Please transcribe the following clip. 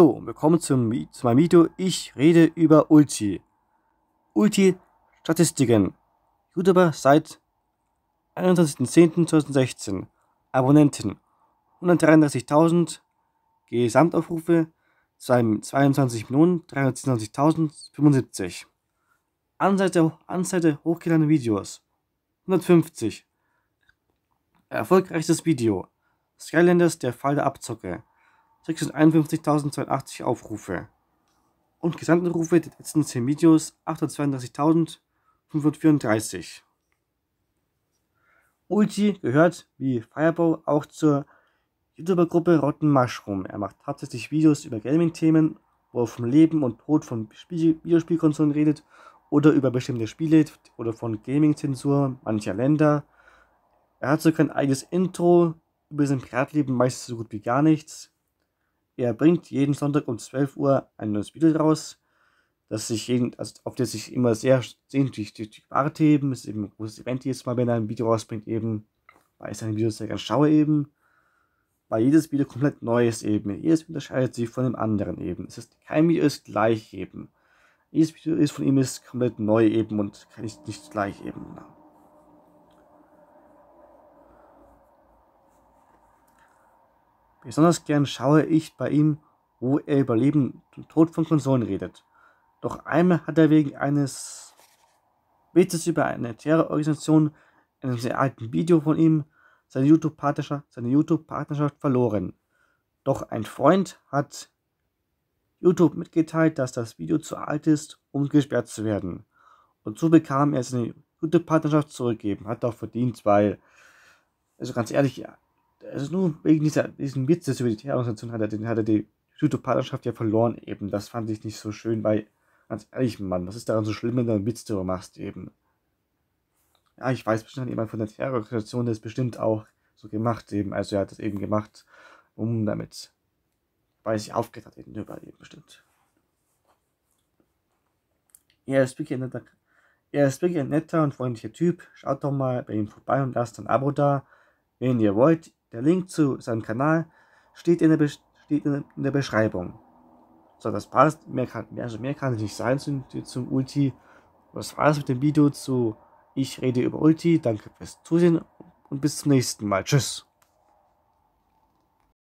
So, willkommen zum, zu meinem Video. Ich rede über Ulti. Ulti-Statistiken. YouTuber seit 21.10.2016. Abonnenten 133.000. Gesamtaufrufe 22.327.075. Anseite, Anseite hochgeladene Videos 150. Erfolgreichstes Video. Skylanders, der Fall der Abzocke. 651.082 Aufrufe und Gesamtanrufe der letzten 10 Videos 832.534. Ulti gehört wie Fireball auch zur YouTuber-Gruppe Rotten Mushroom. Er macht hauptsächlich Videos über Gaming-Themen, wo er vom Leben und Tod von Spiel Videospielkonsolen redet oder über bestimmte Spiele oder von Gaming-Zensur mancher Länder. Er hat sogar ein eigenes Intro, über sein Privatleben meistens so gut wie gar nichts. Er bringt jeden Sonntag um 12 Uhr ein neues Video raus, das sich jeden, also auf das ich immer sehr sehnlich warte eben. Es ist eben ein großes Event jedes Mal, wenn er ein Video rausbringt eben, weil ich seine Videos sehr gerne schaue eben. Weil jedes Video komplett neu ist eben. Jedes unterscheidet sich von dem anderen eben. Es ist, kein Video ist gleich eben. Jedes Video ist von ihm ist komplett neu eben und kann nicht gleich eben. Genau. Besonders gern schaue ich bei ihm, wo er über Leben und Tod von Konsolen redet. Doch einmal hat er wegen eines Witzes über eine Terrororganisation in einem sehr alten Video von ihm seine YouTube-Partnerschaft YouTube verloren. Doch ein Freund hat YouTube mitgeteilt, dass das Video zu alt ist, um gesperrt zu werden. Und so bekam er seine youtube Partnerschaft zurückgeben. Hat auch verdient, weil, also ganz ehrlich, ist also nur wegen dieser, diesen Witz das über die Terrororganisation hat er, den, hat er die studio ja verloren eben. Das fand ich nicht so schön, weil, ganz ehrlich, Mann, was ist daran so schlimm, wenn du einen Witz darüber machst eben? Ja, ich weiß bestimmt, hat jemand von der Terrororganisation, der ist bestimmt auch so gemacht eben. Also er hat das eben gemacht, um damit, weil er sich aufgeregt hat eben über eben bestimmt. Er ist wirklich ein netter, er ist wirklich ein netter und freundlicher Typ. Schaut doch mal bei ihm vorbei und lasst ein Abo da. Wenn ihr wollt, der Link zu seinem Kanal steht in der, Be steht in der Beschreibung. So, das passt. Mehr kann, mehr, also mehr kann es nicht sein zum, zum Ulti. Das war's mit dem Video zu Ich rede über Ulti. Danke fürs Zusehen und bis zum nächsten Mal. Tschüss.